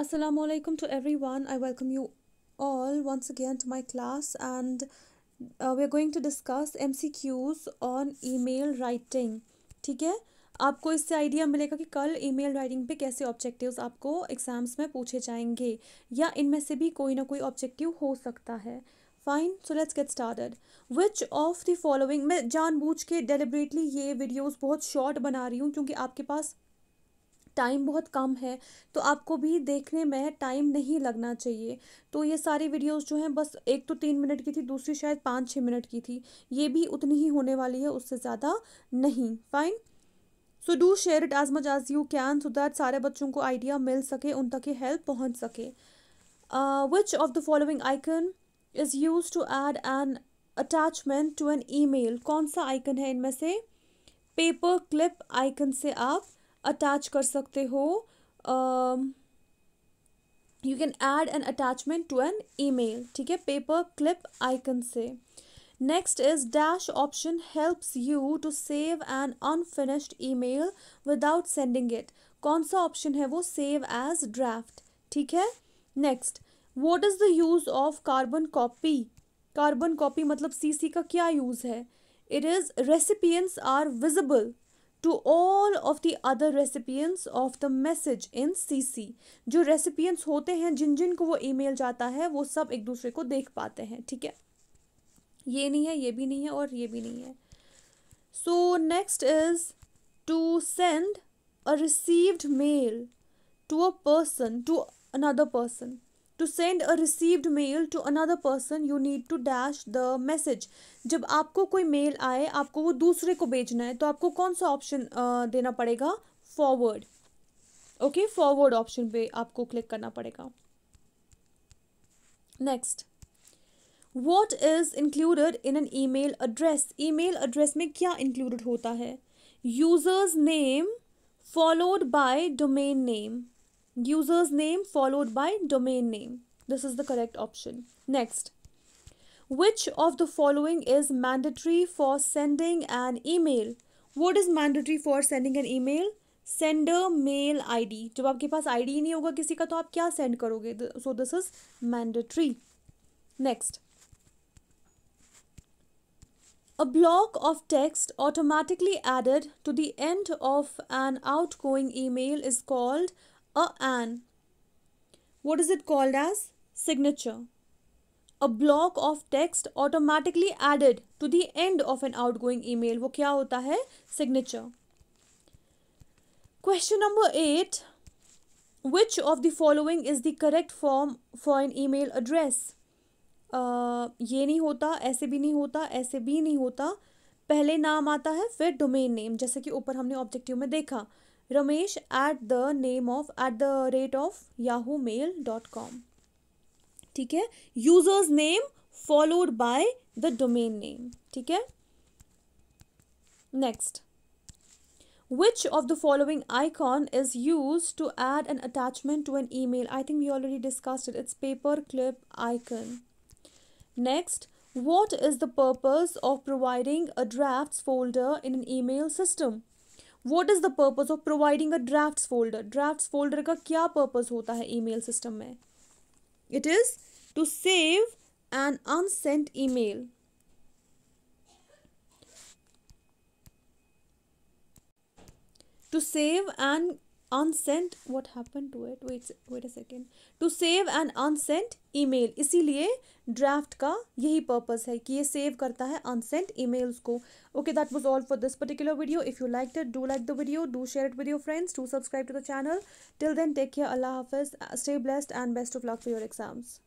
assalamu alaikum to everyone i welcome you all once again to my class and uh, are going to discuss mcqs on email writing ठीक है आपको इससे idea मिलेगा कि कल email writing पे कैसे ऑब्जेक्टिव्स आपको एग्जाम्स में पूछे जाएंगे या इनमें से भी कोई ना कोई ऑब्जेक्टिव हो सकता है fine so let's get started which of the following मैं जानबूझ के डेलिबरेटली ये वीडियोस बहुत शॉर्ट बना रही हूँ क्योंकि आपके पास टाइम बहुत कम है तो आपको भी देखने में टाइम नहीं लगना चाहिए तो ये सारी वीडियोस जो हैं बस एक तो तीन मिनट की थी दूसरी शायद पाँच छः मिनट की थी ये भी उतनी ही होने वाली है उससे ज़्यादा नहीं fine so do share it as much as you can so that सारे बच्चों को आइडिया मिल सके उन तक ये हेल्प पहुँच सके which of the following icon is used to add an attachment to an mail कौन सा आइकन है इनमें से पेपर क्लिप आइकन से आप अटैच कर सकते हो you can add an attachment to an email ठीक है पेपर क्लिप आइकन से next is dash option helps you to save an unfinished email without sending it कौन सा ऑप्शन है वो सेव एज ड्राफ्ट ठीक है next what is the use of carbon copy carbon copy मतलब C C का क्या use है it is recipients are visible to all of the other recipients of the message in C जो recipients होते हैं जिन जिन को वो ईमेल जाता है वो सब एक दूसरे को देख पाते हैं ठीक है ये नहीं है ये भी नहीं है और ये भी नहीं है so next is to send a received mail to a person to another person to send a received mail to another person you need to dash the message जब आपको कोई मेल आए आपको वो दूसरे को भेजना है तो आपको कौन सा ऑप्शन देना पड़ेगा फॉरवर्ड ओके फॉरवर्ड ऑप्शन पे आपको क्लिक करना पड़ेगा next what is included in an email address email address में क्या इंक्लूडेड होता है user's name followed by domain name user's name followed by domain name. This is the correct option. Next, which of the following is mandatory for sending an email? What is mandatory for sending an email? Sender mail ID. जब आपके पास ID नहीं होगा किसी का तो आप क्या send करोगे So this is mandatory. Next, A block of text automatically added to the end of an outgoing email is called a an what is it called as signature a block of text automatically added to the end of an outgoing email wo kya hota hai signature question number 8 which of the following is the correct form for an email address uh, ye nahi hota aise bhi nahi hota aise bhi nahi hota पहले नाम आता है फिर domain name जैसे कि ऊपर हमने objective में देखा ramesh at the name of at the rate of yahoo mail dot com ठीक है user's name followed by the domain name ठीक है next which of the following icon is used to add an attachment to an email i think we already discussed it it's paperclip icon next what is the purpose of providing a drafts folder in an email system what is the purpose of providing a draft folder draft folder का क्या purpose होता है email system में it is to save an unsent mail to save and unsent what happen to it wait wait a second to save an unsent mail इसीलिए draft का यही purpose है कि ये सेव करता है अनसेंट मेल्स को okay that was all for this particular video if you like that do like the video do share it with your friends do subscribe to the channel till then take care अल्लाह हाफिज stay blessed and best of luck for your exams